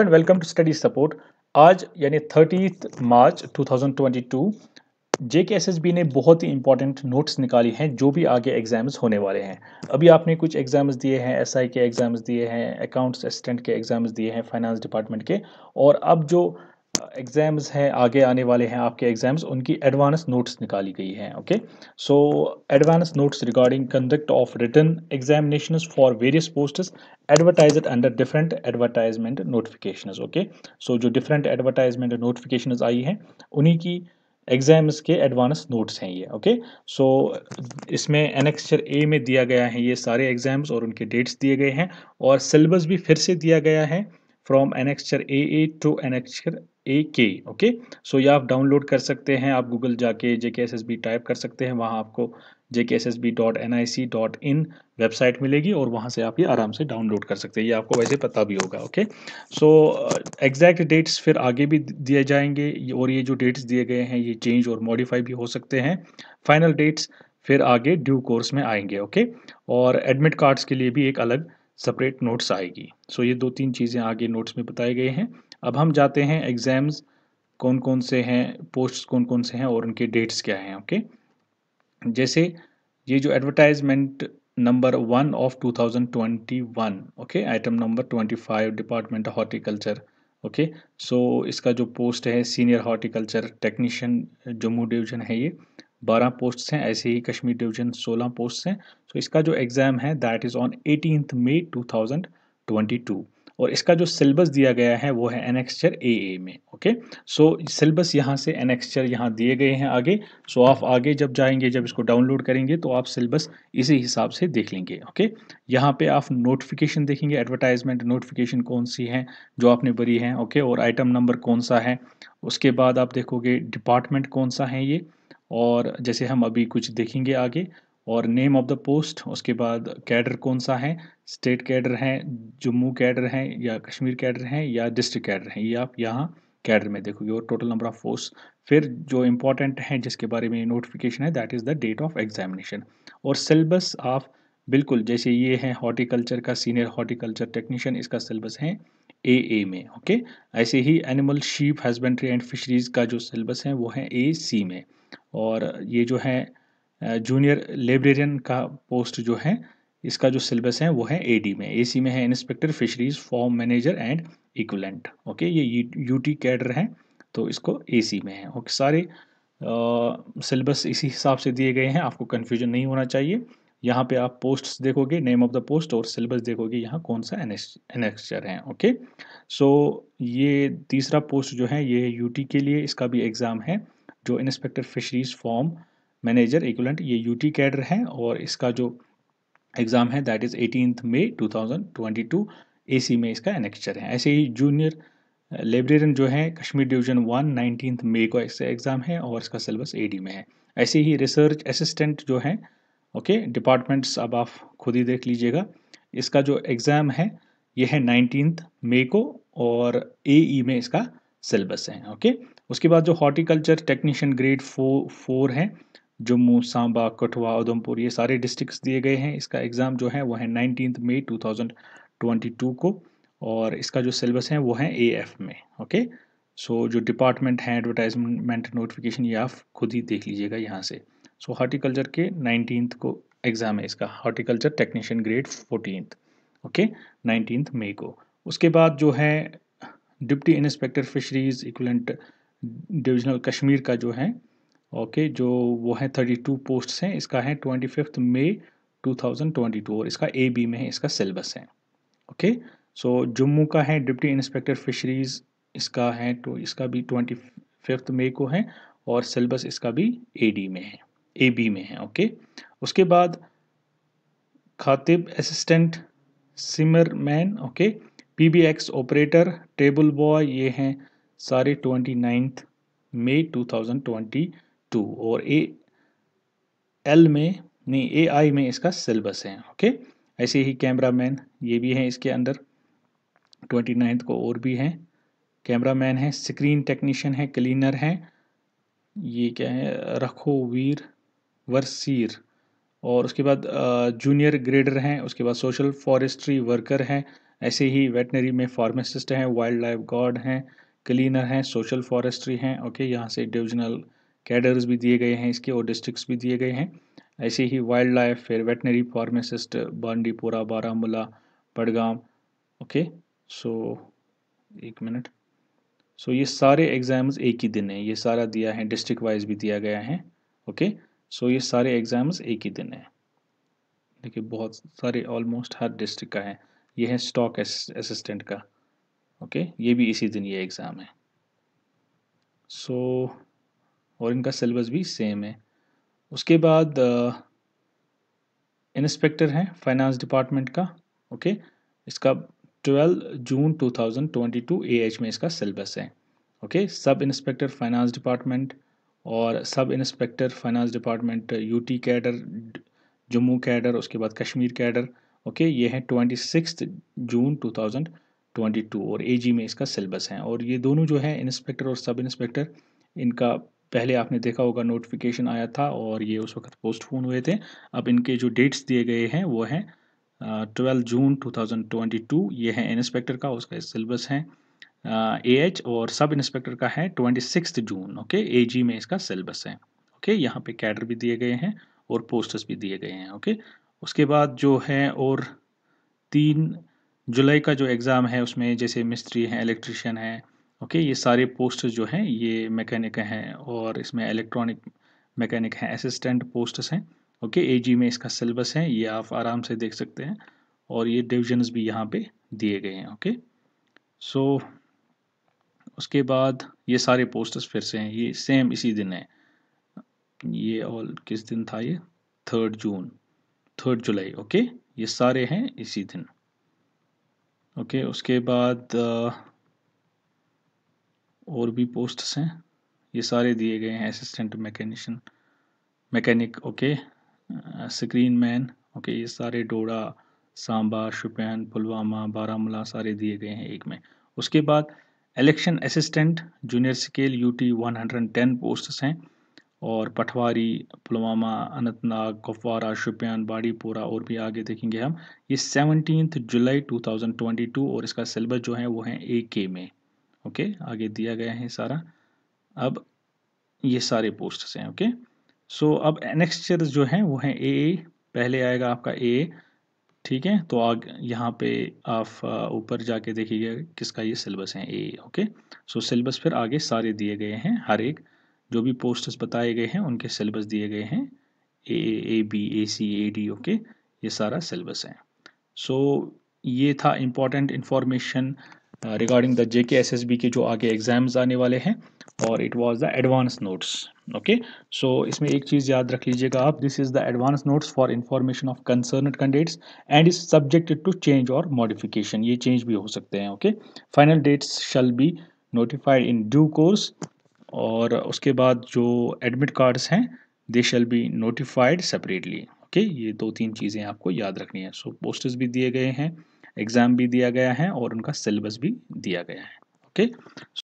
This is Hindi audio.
And welcome to study support आज यानी थर्टी मार्च 2022 जेकेएसएसबी ने बहुत ही इंपॉर्टेंट नोट्स निकाली हैं जो भी आगे एग्जाम्स होने वाले हैं अभी आपने कुछ एग्जाम्स दिए हैं एसआई के एग्जाम्स दिए हैं अकाउंट्स असिस्टेंट के एग्जाम्स दिए हैं फाइनेंस डिपार्टमेंट के और अब जो एग्ज़ाम्स हैं आगे आने वाले हैं आपके एग्ज़ाम्स उनकी एडवांस नोट्स निकाली गई हैं okay so advance notes regarding conduct of written examination for various post advertise under different advertisement notification okay so जो डिफरेंट एडवर्टाइजमेंट नोटिफिकेशन आई हैं उन्हीं की एग्जाम्स के एडवांस नोट्स हैं ये ओके सो so, इसमें एनेक्सचर ए में दिया गया है ये सारे एग्ज़ाम्स और उनके डेट्स दिए गए हैं और सिलेबस भी फिर से दिया गया है from annexure A A to annexure A के ओके सो ये आप डाउनलोड कर सकते हैं आप गूगल जाके जे K S S B type कर सकते हैं वहाँ आपको J K S S B dot N I C dot in website मिलेगी और वहाँ से आप ये आराम से डाउनलोड कर सकते हैं ये आपको वैसे पता भी होगा ओके सो एग्जैक्ट डेट्स फिर आगे भी दिए जाएंगे और ये जो डेट्स दिए गए हैं ये चेंज और मॉडिफाई भी हो सकते हैं फाइनल डेट्स फिर आगे ड्यू कोर्स में आएंगे ओके और एडमिट कार्ड्स के लिए भी एक अलग सेपरेट नोट्स आएगी सो so, ये दो तीन चीज़ें आगे नोट्स में बताए गए हैं अब हम जाते हैं एग्ज़ाम्स कौन कौन से हैं पोस्ट कौन कौन से हैं और उनके डेट्स क्या हैं ओके जैसे ये जो advertisement number one of 2021 okay item number 25 department horticulture okay so इसका जो पोस्ट है senior horticulture technician Jammu division है ये 12 पोस्ट्स हैं ऐसे ही कश्मीर डिवीजन 16 पोस्ट्स हैं सो so इसका जो एग्ज़ाम है that is on eighteenth May 2022 और इसका जो सिलेबस दिया गया है वो है एनेक्स्चर ए ए में ओके सो सिलेबस यहाँ से एनेक्स्चर यहाँ दिए गए हैं आगे सो so, आप आगे जब जाएंगे जब इसको डाउनलोड करेंगे तो आप सिलेबस इसी हिसाब से देख लेंगे ओके यहाँ पे आप नोटिफिकेशन देखेंगे एडवर्टाइजमेंट नोटिफिकेशन कौन सी है जो आपने भरी है ओके और आइटम नंबर कौन सा है उसके बाद आप देखोगे डिपार्टमेंट कौन सा है ये और जैसे हम अभी कुछ देखेंगे आगे और नेम ऑफ द पोस्ट उसके बाद कैडर कौन सा है स्टेट कैडर है जम्मू कैडर है या कश्मीर कैडर है या डिस्ट्रिक्ट कैडर है ये आप यहाँ कैडर में देखोगे और टोटल नंबर ऑफ पोस्ट फिर जो इंपॉर्टेंट है जिसके बारे में नोटिफिकेशन है that is the date of examination और सिलेबस आप बिल्कुल जैसे ये है हॉर्टिकल्चर का सीनियर हॉर्टिकल्चर टेक्नीशियन इसका सिलेबस है ए ए में ओके ऐसे ही animal sheep husbandry and fisheries का जो सिलेबस है वो है ए सी में और ये जो है जूनियर लाइब्रेरियन का पोस्ट जो है इसका जो सिलेबस है वो है एडी में एसी में है inspector fisheries farm manager and equivalent okay ये यूटी कैडर है तो इसको एसी में है ओके सारे सिलेबस इसी हिसाब से दिए गए हैं आपको कन्फ्यूजन नहीं होना चाहिए यहाँ पे आप पोस्ट्स देखोगे नेम ऑफ द पोस्ट और सिलेबस देखोगे यहाँ कौन सा एनेक्चर है ओके सो ये तीसरा पोस्ट जो है ये यूटी के लिए इसका भी एग्ज़ाम है जो inspector fisheries farm manager equivalent ये यूटी कैडर है और इसका जो एग्ज़ाम है that is eighteen two 2022 AC में इसका एनेक्चर है ऐसे ही जूनियर लाइब्रेरियन जो है Kashmir division one nineteen May को इसका एग्ज़ाम है और इसका सिलेबस एडी में है ऐसे ही रिसर्च असिस्टेंट जो है ओके okay, डिपार्टमेंट्स अब आप खुद ही देख लीजिएगा इसका जो एग्ज़ाम है यह है नाइनटीन मे को और ए e में इसका सिलेबस है ओके okay? उसके बाद जो हॉर्टिकल्चर टेक्नीशियन ग्रेड फो फोर है जम्मू सांबा कठुआ उधमपुर ये सारे डिस्ट्रिक्ट्स दिए गए हैं इसका एग्ज़ाम जो है वो है नाइनटीन मई 2022 को और इसका जो सिलेबस है वो है ए एफ में ओके सो so, जो डिपार्टमेंट है एडवर्टाइजमेंट नोटिफिकेशन ये आप खुद ही देख लीजिएगा यहाँ से सो so, हार्टिकल्चर के नाइनटीन को एग्ज़ाम है इसका horticulture technician grade fourteen okay nineteen May को उसके बाद जो है deputy inspector fisheries equivalent divisional Kashmir का जो है ओके जो वो है थर्टी टू पोस्ट हैं इसका है twenty fifth May two thousand twenty two और इसका ए बी में है इसका सिलेबस है ओके सो जम्मू का है डिप्टी इंस्पेक्टर फिशरीज़ इसका है तो इसका भी ट्वेंटी फिफ्थ मे को है और सिलेबस इसका भी ए डी में है ए बी में है ओके उसके बाद खातिब assistant man okay P B X operator table boy ये हैं सारे twenty ninth May two thousand twenty two और ए एल में नहीं ए आई में इसका सिलेबस है ओके ऐसे ही कैमरा मैन ये भी हैं इसके अंदर ट्वेंटी नाइन्थ को और भी हैं कैमरा मैन है स्क्रीन टेक्नीशियन है क्लीनर है ये क्या है रखो वीर वरसीर और उसके बाद जूनियर ग्रेडर हैं उसके बाद सोशल फॉरेस्ट्री वर्कर हैं ऐसे ही वेटनरी में फार्मासिस्ट हैं वाइल्ड लाइफ गार्ड हैं क्लीनर हैं सोशल फॉरेस्ट्री हैं ओके यहाँ से डिविजनल कैडर्स भी दिए गए हैं इसके और डिस्ट्रिक्ट भी दिए गए हैं ऐसे ही वाइल्ड लाइफ फिर veterinary pharmacist Bandipora Baramulla Budgam okay so एक मिनट सो ये सारे एग्ज़ाम्स एक ही दिन है ये सारा दिया है डिस्ट्रिक्ट वाइज भी दिया गया है ओके सो ये सारे एग्ज़ाम्स एक ही दिन है देखिए बहुत सारे ऑलमोस्ट हर डिस्ट्रिक्ट का है ये है स्टॉक असिस्टेंट का ओके ये भी इसी दिन ये एग्ज़ाम है सो so, और इनका सिलेबस भी सेम है उसके बाद इंस्पेक्टर uh, हैं फाइनेंस डिपार्टमेंट का ओके इसका 12 जून 2022 एएच में इसका सिलेबस है ओके सब इंस्पेक्टर फाइनेंस डिपार्टमेंट और sub inspector finance department UT cadre Jammu cadre उसके बाद कश्मीर कैडर ओके ये हैं ट्वेंटी जून 2022 और एजी में इसका सिलेबस है और ये दोनों जो है इंस्पेक्टर और सब इंस्पेक्टर इनका पहले आपने देखा होगा नोटिफिकेशन आया था और ये उस वक्त पोस्टफोन हुए थे अब इनके जो डेट्स दिए गए हैं वो हैं ट्वेल्व जून 2022 ये है इंस्पेक्टर का उसका सिलेबस है ए एच और सब इंस्पेक्टर का है twenty six June okay A G में इसका सिलेबस है ओके यहाँ पे कैडर भी दिए गए हैं और पोस्टर्स भी दिए गए हैं ओके उसके बाद जो है और तीन जुलाई का जो एग्ज़ाम है उसमें जैसे मिस्त्री हैं इलेक्ट्रिशियन है ओके ये सारे पोस्ट जो हैं ये मैकेनिक हैं और इसमें इलेक्ट्रॉनिक मैकेनिक हैं असिस्टेंट पोस्ट्स हैं ओके ए में इसका सिलेबस है ये आप आराम से देख सकते हैं और ये डिविजन्स भी यहाँ पे दिए गए हैं ओके सो उसके बाद ये सारे पोस्टर्स फिर से हैं ये सेम इसी दिन है ये और किस दिन था ये third June third July okay ये सारे हैं इसी दिन ओके उसके बाद और भी पोस्ट्स हैं ये सारे दिए गए हैं assistant mechanician mechanic okay screen man okay ये सारे डोडा सांबा शुपैन पुलवामा बारामूला सारे दिए गए हैं एक में उसके बाद election assistant junior scale UT 110 posts हैं और पटवारी पुलवामा अनंतनाग कुपवारा शुपियान बाड़ीपुरा और भी आगे देखेंगे हम ये सेवनटीन जुलाई 2022 और इसका सिलेबस जो है वो है ए के में ओके आगे दिया गया है सारा अब ये सारे पोस्ट्स हैं ओके सो अब नेक्स्ट जो है वो है ए पहले आएगा आपका ए ठीक है तो आग यहाँ पे आप ऊपर जाके देखिएगा किसका ये सिलेबस है ए ओके सो सिलेबस फिर आगे सारे दिए गए हैं हर एक जो भी पोस्ट्स बताए गए हैं उनके सिलेबस दिए गए हैं A A B A C A D okay ये सारा सिलेबस है सो so, ये था important information regarding the J K S S B के जो आगे एग्ज़ाम्स आने वाले हैं और it was the advance notes okay so इसमें एक चीज़ याद रख लीजिएगा आप this is the advance notes for information of concern candidates and is subjected to change और मॉडिफिकेशन ये चेंज भी हो सकते हैं okay final dates shall be notified in due course और उसके बाद जो एडमिट कार्ड्स हैं they shall be notified separately okay ये दो तीन चीज़ें आपको याद रखनी है सो so, पोस्टर्स भी दिए गए हैं एग्ज़ाम भी दिया गया है और उनका सिलेबस भी दिया गया है ओके